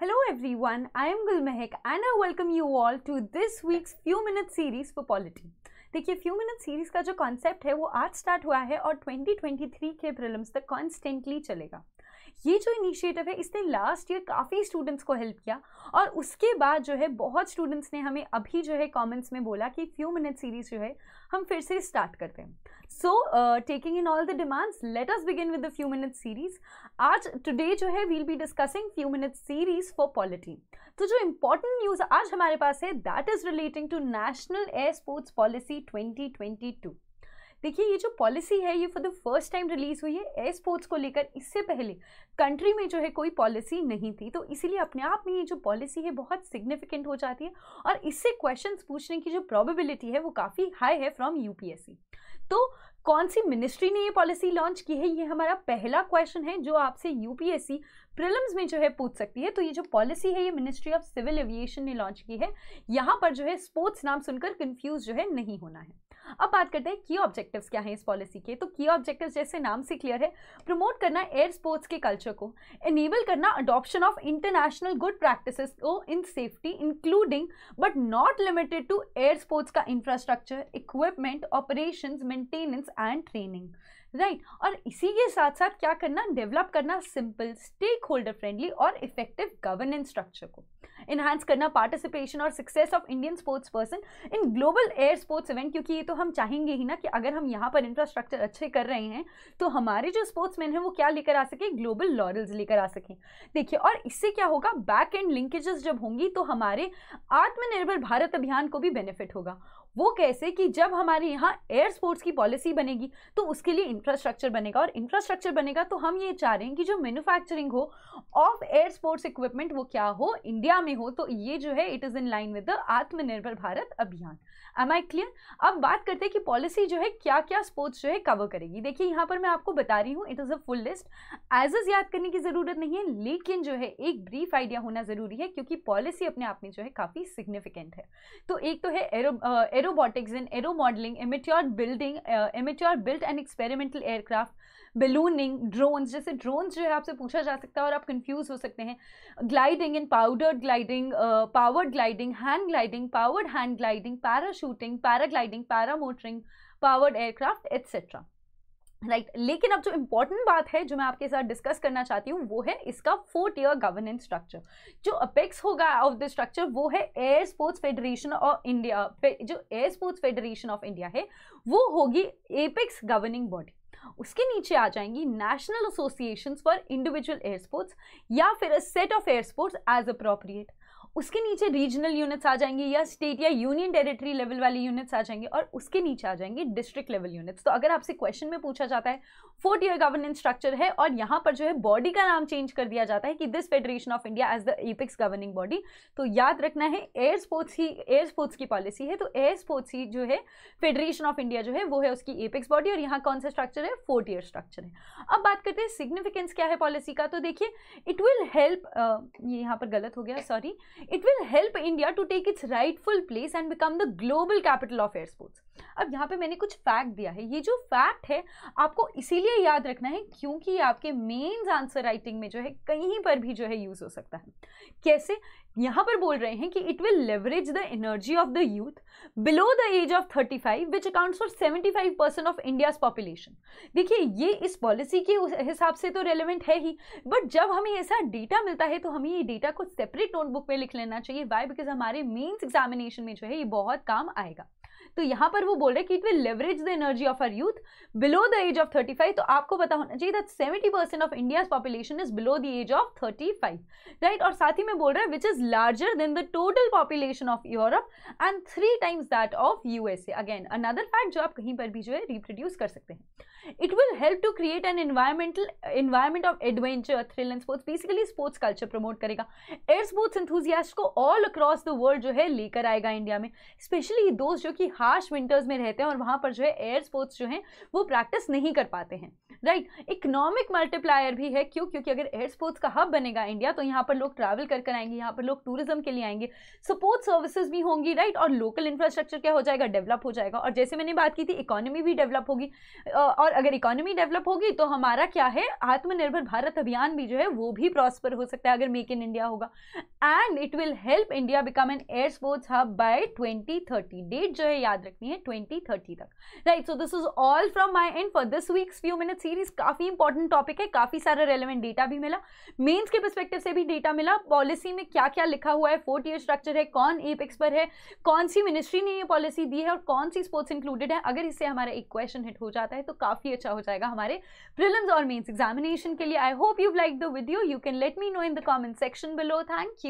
Hello everyone, I am Gul Mehek and I welcome you all to this week's Few Minute Series for Polity. देखिए few minute series का जो concept है वो आज start हुआ है और 2023 के प्रिलिम्स तक कॉन्स्टेंटली चलेगा ये जो इनिशिएटिव है इसने लास्ट ईयर काफ़ी स्टूडेंट्स को हेल्प किया और उसके बाद जो है बहुत स्टूडेंट्स ने हमें अभी जो है कमेंट्स में बोला कि फ्यू मिनट सीरीज जो है हम फिर से स्टार्ट करते हैं so taking in all the demands let us begin with the few minute series आज टुडे जो है we'll be discussing few minute series for polity तो जो इम्पोर्टेंट न्यूज़ आज हमारे पास है that is relating to national air sports policy twenty देखिए ये जो पॉलिसी है ये for the first time release हुई है एयर स्पोर्ट्स को लेकर इससे पहले कंट्री में जो है कोई पॉलिसी नहीं थी तो इसीलिए अपने आप में ये जो पॉलिसी है बहुत सिग्निफिकेंट हो जाती है और इससे क्वेश्चन पूछने की जो प्रॉबिलिटी है वो काफ़ी हाई है फ्रॉम यूपीएससी तो कौन सी मिनिस्ट्री ने ये पॉलिसी लॉन्च की है ये हमारा पहला क्वेश्चन है जो आपसे यूपीएससी प्रिलम्स में जो है पूछ सकती है तो ये जो पॉलिसी है ये मिनिस्ट्री ऑफ सिविल एविएशन ने लॉन्च की है यहाँ पर जो है स्पोर्ट्स नाम सुनकर कंफ्यूज जो है नहीं होना है अब बात करते हैं की ऑब्जेक्टिव्स क्या हैं इस पॉलिसी के तो की ऑब्जेक्टिव्स जैसे नाम से क्लियर है प्रमोट करना एयर स्पोर्ट्स के कल्चर को एनेबल करना adoption of international good practice को in safety including but not limited to air sports का infrastructure equipment operation maintenance and training right और इसी के साथ साथ क्या करना डेवलप करना सिंपल स्टेक होल्डर फ्रेंडली और इफेक्टिव गवर्नेंस स्ट्रक्चर को इन्हांस करना पार्टिसिपेशन और success of Indian sports person in global air sports event क्योंकि ये तो हम चाहेंगे ही ना कि अगर हम यहाँ पर इंफ्रास्ट्रक्चर अच्छे कर रहे हैं तो हमारे जो स्पोर्ट्समैन हैं वो क्या लेकर आ सके ग्लोबल लॉरल्स लेकर आ सकें देखिए और इससे क्या होगा बैक एंड लिंकेजेस जब होंगी तो हमारे आत्मनिर्भर भारत अभियान को भी बेनिफिट होगा वो कैसे कि जब हमारे यहाँ एयर स्पोर्ट्स की पॉलिसी बनेगी तो उसके लिए इंफ्रास्ट्रक्चर बनेगा और इंफ्रास्ट्रक्चर बनेगा तो हम ये चाह रहे हैं कि जो मैन्युफैक्चरिंग हो ऑफ एयर स्पोर्ट्स इक्विपमेंट वो क्या हो इंडिया में हो तो ये जो है it is in line with the Atmanirbhar Bharat अभियान एम आई क्लियर अब बात करते हैं कि पॉलिसी जो है क्या क्या स्पोर्ट्स जो है कवर करेगी देखिए यहाँ पर मैं आपको बता रही हूँ it is a full list as is याद करने की ज़रूरत नहीं है लेकिन जो है एक ब्रीफ आइडिया होना ज़रूरी है क्योंकि पॉलिसी अपने आप में जो है काफ़ी सिग्निफिकेंट है तो एक तो है aero aerobatics and aero modelling amateur building amateur built and experimental aircraft ballooning drones जैसे ड्रोन्स जो है आपसे पूछा जा सकता है और आप कंफ्यूज हो सकते हैं gliding in powdered gliding powered gliding hand gliding powered hand gliding parachuting paragliding paramotoring powered aircraft etcetera right लेकिन अब जो इंपॉर्टेंट बात है जो मैं आपके साथ डिस्कस करना चाहती हूँ वो है इसका फोर्थ ईयर गवर्नेंस स्ट्रक्चर जो अपेक्स होगा ऑफ द स्ट्रक्चर वो है air sports federation of India जो air sports federation of India है वो होगी एपेक्स गवर्निंग बॉडी उसके नीचे आ जाएंगी national association for individual air sports या फिर a set of air sports as appropriate उसके नीचे रीजनल यूनिट्स आ जाएंगे या स्टेट या यूनियन टेरिटरी लेवल वाली यूनिट्स आ जाएंगे और उसके नीचे आ जाएंगे डिस्ट्रिक्ट लेवल यूनिट्स तो अगर आपसे क्वेश्चन में पूछा जाता है फोर्थ ईयर गवर्नेंस स्ट्रक्चर है और यहाँ पर जो है बॉडी का नाम चेंज कर दिया जाता है कि this federation of India as the apex governing body तो याद रखना है एयर स्पोर्ट्स ही एयर स्पोर्ट्स की पॉलिसी है तो एयर स्पोर्ट्स ही जो है फेडरेशन ऑफ इंडिया जो है वो है उसकी एपिक्स बॉडी और यहाँ कौन सा स्ट्रक्चर है फोर्थ ईयर स्ट्रक्चर है अब बात करते हैं सिग्निफिकेंस क्या है पॉलिसी का तो देखिए इट विल हेल्प ये यहाँ पर गलत हो गया sorry it will help India to take its rightful place and become the global capital of air sports अब यहाँ पे मैंने कुछ फैक्ट दिया है ये जो फैक्ट है आपको इसीलिए याद रखना है क्योंकि आपके मेन्स आंसर राइटिंग में जो है कहीं पर भी जो है यूज हो सकता है कैसे यहाँ पर बोल रहे हैं कि it will leverage the energy of the youth below the age of 35 which accounts for 75 percent of India's population देखिए ये इस पॉलिसी के हिसाब से तो रेलिवेंट है ही बट जब हमें ऐसा डेटा मिलता है तो हमें ये डेटा को सेपरेट नोटबुक में लिख लेना चाहिए वाई बिकॉज हमारे मेन्स एग्जामिनेशन में जो है ये बहुत काम आएगा तो यहां पर वो बोल रहे कि it will leverage the energy of our youth below the age of thirty five तो आपको पता होना चाहिए that seventy percent of India population is below the age of thirty five right और साथ ही में बोल रहे हैं which is larger than the total population of Europe and three times that of USA again another fact जो आप कहीं पर भी जो है रिप्रोड्यूस कर सकते हैं it will help to create an environmental environment of adventure thrill and sports basically sports culture promote करेगा एयर स्पोर्ट्स इंथ्यूजियास्ट को ऑल अक्रॉस द वर्ल्ड जो है लेकर आएगा इंडिया में स्पेशली दोस्त जो कि हार्ड हार्श विंटर्स में रहते हैं और वहाँ पर जो है एयर स्पोर्ट्स जो हैं वो प्रैक्टिस नहीं कर पाते हैं राइट इकोनॉमिक मल्टीप्लायर भी है क्यों क्योंकि अगर एयर स्पोर्ट्स का हब बनेगा इंडिया तो यहाँ पर लोग ट्रैवल कर कर आएंगे यहाँ पर लोग टूरिज्म के लिए आएंगे सपोर्ट सर्विसेज भी होंगी राइट और लोकल इंफ्रास्ट्रक्चर क्या हो जाएगा डेवलप हो जाएगा और जैसे मैंने बात की थी इकोनॉमी भी डेवलप होगी और अगर इकोनॉमी डेवलप होगी तो हमारा क्या है आत्मनिर्भर भारत अभियान भी जो है वो भी प्रॉस्पर हो सकता है अगर मेक इन इंडिया होगा and it will help India become an air sports hub by 2030 date जो है याद रखनी है 2030 तक right so this is all from my end for this week's few minute series काफ़ी इंपॉर्टेंट टॉपिक है काफ़ी सारा रेलिवेंट डेटा भी मिला मेंस के परस्पेक्टिव से भी डेटा मिला पॉलिसी में क्या क्या लिखा हुआ है फोर्थ ईयर स्ट्रक्चर है कौन एपेक्स पर है कौन सी मिनिस्ट्री ने ये पॉलिसी दी है और कौन सी स्पोर्ट्स इंक्लूडेड है अगर इससे हमारा एक क्वेश्चन हिट हो जाता है तो काफ़ी अच्छा हो जाएगा हमारे प्रिलम्स और मेन्स एग्जामिनेशन के लिए I hope you like the video you can let me know in the comment section below thank you